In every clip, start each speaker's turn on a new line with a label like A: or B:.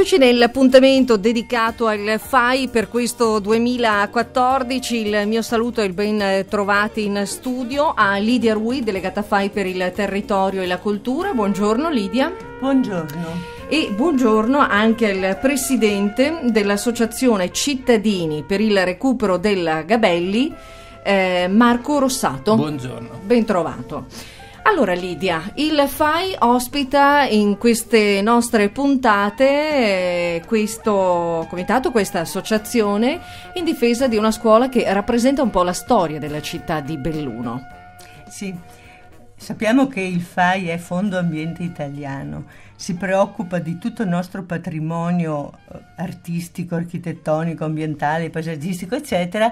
A: Eccoci nell'appuntamento dedicato al FAI per questo 2014. Il mio saluto e il ben trovati in studio a Lidia Rui, delegata FAI per il territorio e la cultura. Buongiorno Lidia. Buongiorno. E buongiorno anche al presidente dell'Associazione Cittadini per il recupero della Gabelli, eh, Marco Rossato. Buongiorno. Bentrovato. Allora Lidia, il FAI ospita in queste nostre puntate eh, questo comitato, questa associazione in difesa di una scuola che rappresenta
B: un po' la storia della città di Belluno. Sì, sappiamo che il FAI è Fondo Ambiente Italiano, si preoccupa di tutto il nostro patrimonio eh, artistico, architettonico, ambientale, paesaggistico, eccetera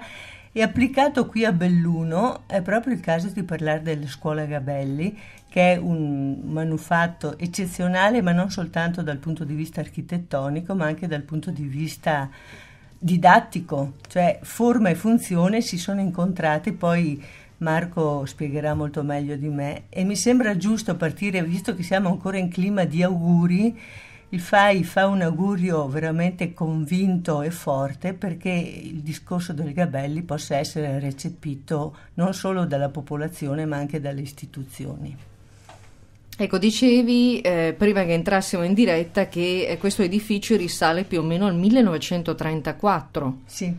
B: e applicato qui a Belluno è proprio il caso di parlare della scuola Gabelli, che è un manufatto eccezionale, ma non soltanto dal punto di vista architettonico, ma anche dal punto di vista didattico, cioè forma e funzione si sono incontrate, poi Marco spiegherà molto meglio di me e mi sembra giusto partire, visto che siamo ancora in clima di auguri, il fai fa un augurio veramente convinto e forte perché il discorso del Gabelli possa essere recepito non solo dalla popolazione ma anche dalle istituzioni.
A: Ecco, dicevi eh, prima che entrassimo in diretta che eh, questo edificio risale più o meno al 1934. Sì.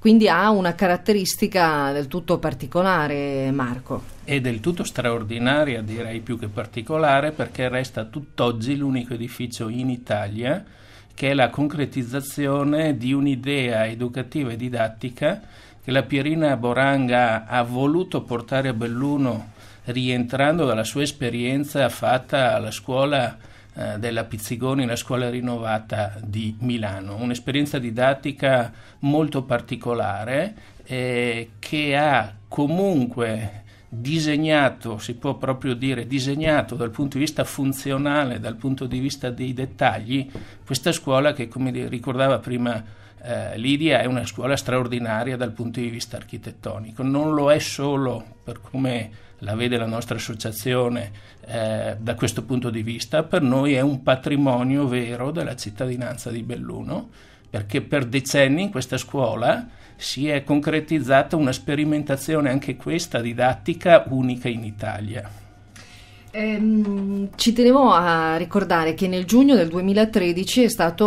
A: Quindi ha una caratteristica del tutto particolare, Marco.
C: È del tutto straordinaria, direi più che particolare, perché resta tutt'oggi l'unico edificio in Italia che è la concretizzazione di un'idea educativa e didattica che la Pierina Boranga ha voluto portare a Belluno rientrando dalla sua esperienza fatta alla scuola eh, della Pizzigoni, la scuola rinnovata di Milano. Un'esperienza didattica molto particolare eh, che ha comunque disegnato, si può proprio dire disegnato dal punto di vista funzionale, dal punto di vista dei dettagli, questa scuola che come ricordava prima eh, Lidia è una scuola straordinaria dal punto di vista architettonico, non lo è solo per come la vede la nostra associazione eh, da questo punto di vista, per noi è un patrimonio vero della cittadinanza di Belluno, perché per decenni in questa scuola si è concretizzata una sperimentazione anche questa didattica unica in Italia.
A: Ehm, ci tenevo a ricordare che nel giugno del 2013 è stato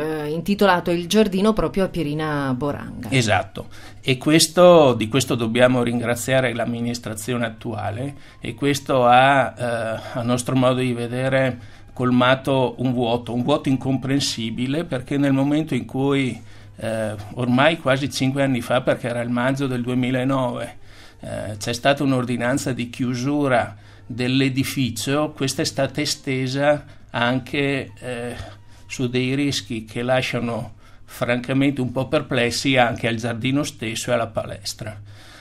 A: eh, intitolato il giardino proprio a Pierina Boranga.
C: Esatto, e questo, di questo dobbiamo ringraziare l'amministrazione attuale e questo ha, eh, a nostro modo di vedere, colmato un vuoto, un vuoto incomprensibile perché nel momento in cui, eh, ormai quasi cinque anni fa, perché era il maggio del 2009, eh, c'è stata un'ordinanza di chiusura dell'edificio, questa è stata estesa anche eh, su dei rischi che lasciano francamente un po' perplessi anche al giardino stesso e alla palestra.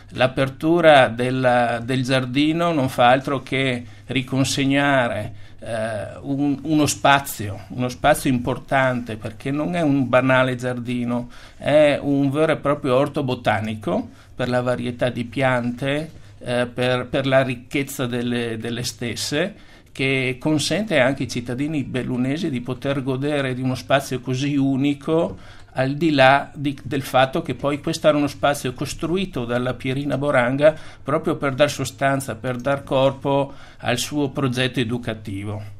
C: L'apertura della, del giardino non fa altro che riconsegnare eh, un, uno spazio, uno spazio importante perché non è un banale giardino, è un vero e proprio orto botanico per la varietà di piante, eh, per, per, la ricchezza delle, delle stesse che consente anche ai cittadini bellunesi di poter godere di uno spazio così unico al di là di, del fatto che poi questo era uno spazio costruito dalla Pierina Boranga proprio per dar sostanza, per dar corpo al suo progetto educativo.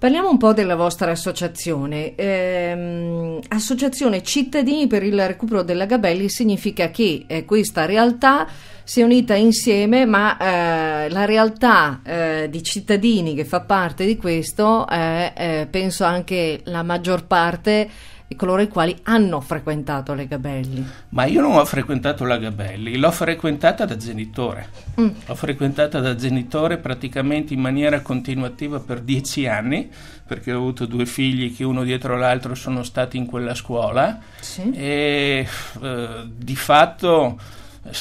A: Parliamo un po' della vostra associazione. Eh, associazione Cittadini per il recupero della Gabelli significa che eh, questa realtà si è unita insieme, ma eh, la realtà eh, di cittadini che fa parte di questo è, eh, eh, penso anche la maggior parte e coloro i quali hanno frequentato le Gabelli.
C: Ma io non ho frequentato la Gabelli, l'ho frequentata da genitore. Mm. L'ho frequentata da genitore praticamente in maniera continuativa per dieci anni, perché ho avuto due figli che uno dietro l'altro sono stati in quella scuola sì. e eh, di fatto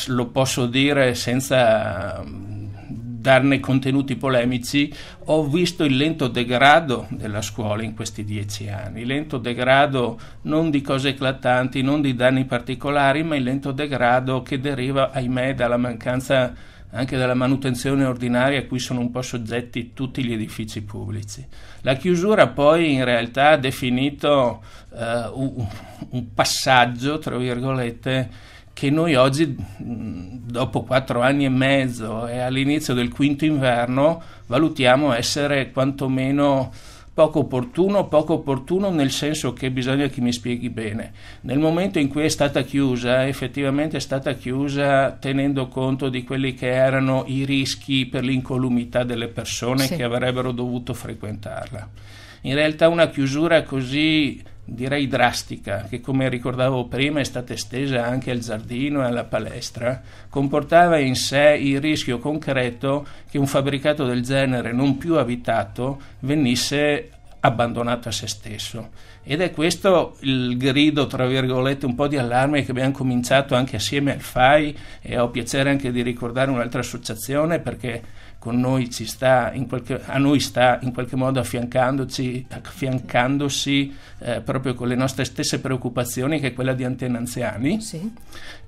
C: lo posso dire senza darne contenuti polemici, ho visto il lento degrado della scuola in questi dieci anni, lento degrado non di cose eclatanti, non di danni particolari, ma il lento degrado che deriva, ahimè, dalla mancanza anche della manutenzione ordinaria a cui sono un po' soggetti tutti gli edifici pubblici. La chiusura poi in realtà ha definito eh, un, un passaggio, tra virgolette, che noi oggi, mm, dopo quattro anni e mezzo e all'inizio del quinto inverno, valutiamo essere quantomeno poco opportuno, poco opportuno nel senso che bisogna che mi spieghi bene. Nel momento in cui è stata chiusa, effettivamente è stata chiusa tenendo conto di quelli che erano i rischi per l'incolumità delle persone sì. che avrebbero dovuto frequentarla. In realtà una chiusura così direi drastica, che come ricordavo prima è stata estesa anche al giardino e alla palestra, comportava in sé il rischio concreto che un fabbricato del genere non più abitato venisse abbandonato a se stesso. Ed è questo il grido, tra virgolette, un po' di allarme che abbiamo cominciato anche assieme al FAI e ho piacere anche di ricordare un'altra associazione perché con noi ci sta in qualche, a noi sta in qualche modo affiancandoci, affiancandosi eh, proprio con le nostre stesse preoccupazioni che è quella di anziani anziani, sì.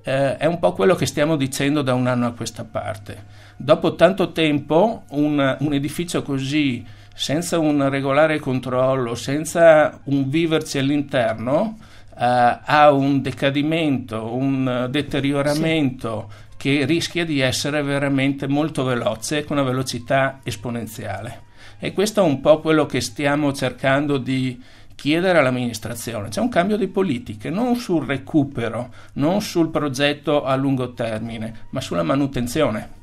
C: eh, è un po' quello che stiamo dicendo da un anno a questa parte. Dopo tanto tempo un, un edificio così senza un regolare controllo, senza un viverci all'interno, Uh, ha un decadimento, un deterioramento che rischia di essere veramente molto veloce con una velocità esponenziale. E questo è un po' quello che stiamo cercando di chiedere all'amministrazione. C'è un cambio di politiche, non sul recupero, non sul progetto a lungo termine, ma sulla manutenzione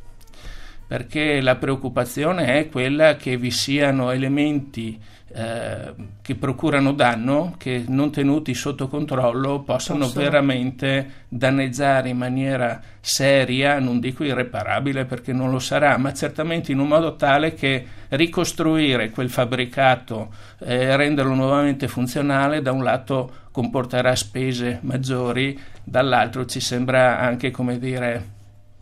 C: perché la preoccupazione è quella che vi siano elementi eh, che procurano danno, che non tenuti sotto controllo possano Posso... veramente danneggiare in maniera seria, non dico irreparabile perché non lo sarà, ma certamente in un modo tale che ricostruire quel fabbricato e eh, renderlo nuovamente funzionale da un lato comporterà spese maggiori, dall'altro ci sembra anche come dire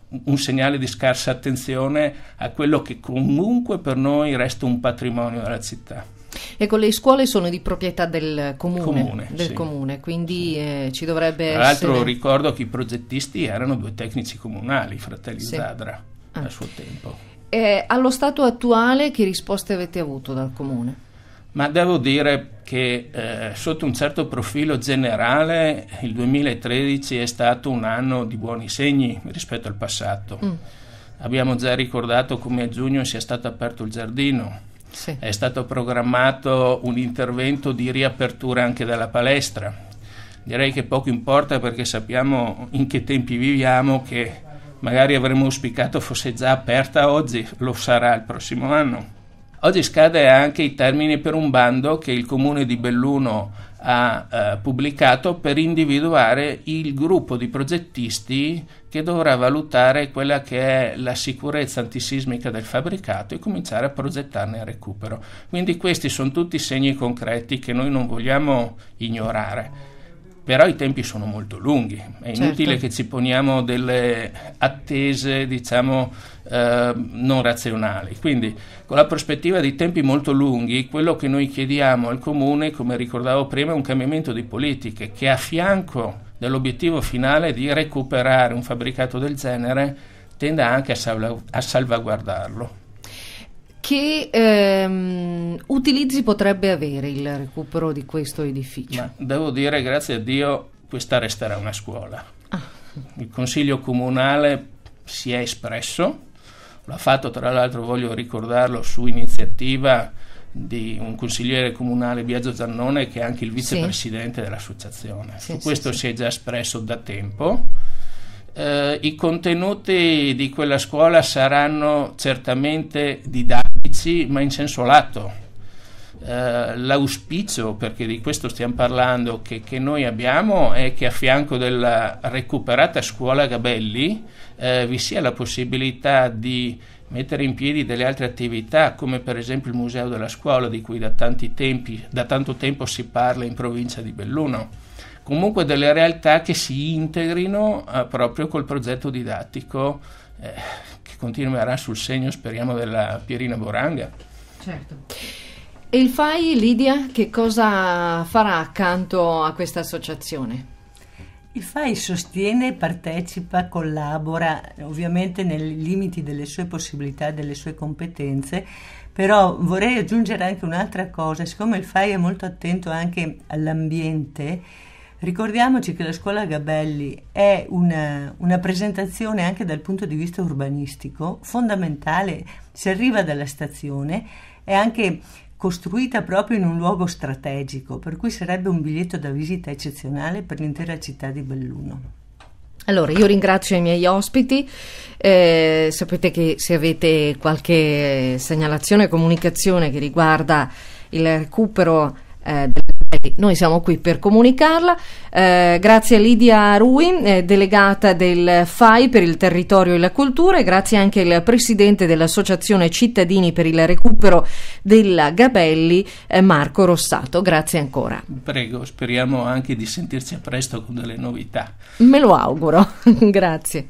C: un segnale di scarsa attenzione a quello che comunque per noi resta un patrimonio della città.
A: Ecco, le scuole sono di proprietà del comune, comune, del sì. comune quindi sì. eh, ci dovrebbe essere... Tra l'altro
C: ricordo che i progettisti erano due tecnici comunali, fratelli sì. Zadra, ah. al suo tempo.
A: Eh, allo stato attuale che risposte avete avuto dal comune?
C: ma devo dire che eh, sotto un certo profilo generale il 2013 è stato un anno di buoni segni rispetto al passato. Mm. Abbiamo già ricordato come a giugno sia stato aperto il giardino, sì. è stato programmato un intervento di riapertura anche della palestra. Direi che poco importa perché sappiamo in che tempi viviamo che magari avremmo auspicato fosse già aperta oggi, lo sarà il prossimo anno Oggi scade anche i termini per un bando che il comune di Belluno ha eh, pubblicato per individuare il gruppo di progettisti che dovrà valutare quella che è la sicurezza antisismica del fabbricato e cominciare a progettarne il recupero. Quindi questi sono tutti segni concreti che noi non vogliamo ignorare però i tempi sono molto lunghi, è certo. inutile certo. che ci poniamo delle attese diciamo eh, non razionali, quindi con la prospettiva di tempi molto lunghi quello che noi chiediamo al Comune, come ricordavo prima, è un cambiamento di politiche che a fianco dell'obiettivo finale di recuperare un fabbricato del genere tenda anche a, salv- a salvaguardarlo.
A: Che ehm, utilizzi potrebbe avere il recupero di questo
C: edificio? Ma devo dire, grazie a Dio, questa resterà una scuola. Ah. Il Consiglio Comunale si è espresso, l'ha fatto tra l'altro, voglio ricordarlo, su iniziativa di un consigliere comunale Biagio Zannone che è anche il vicepresidente sì. dell'associazione. Sì, Su questo sì, si è già espresso da tempo. Eh, I contenuti di quella scuola saranno certamente didattici auspici, ma in senso lato. Eh, l'auspicio, perché di questo stiamo parlando, che, che, noi abbiamo è che a fianco della recuperata scuola Gabelli eh, vi sia la possibilità di mettere in piedi delle altre attività come per esempio il museo della scuola di cui da, tempi, da tanto tempo si parla in provincia di Belluno comunque delle realtà che si integrino eh, proprio col progetto didattico eh, continuerà sul segno, speriamo, della Pierina Boranga.
A: Certo. E il FAI, Lidia, che cosa farà accanto a questa associazione?
B: Il FAI sostiene, partecipa, collabora, ovviamente nei limiti delle sue possibilità, delle sue competenze, però vorrei aggiungere anche un'altra cosa, siccome il FAI è molto attento anche all'ambiente, Ricordiamoci che la scuola Gabelli è una, una, presentazione anche dal punto di vista urbanistico fondamentale, si arriva dalla stazione, è anche costruita proprio in un luogo strategico, per cui sarebbe un biglietto da visita eccezionale per l'intera città di Belluno. Allora, io
A: ringrazio i miei ospiti, eh, sapete che se avete qualche segnalazione o comunicazione che riguarda il recupero eh, del noi siamo qui per comunicarla. Eh, grazie a Lidia Rui, eh, delegata del FAI per il territorio e la cultura, e grazie anche al presidente dell'Associazione Cittadini per il recupero della Gabelli, eh, Marco Rossato. Grazie ancora.
C: Prego, speriamo anche di sentirci presto con delle novità.
A: Me lo auguro. grazie.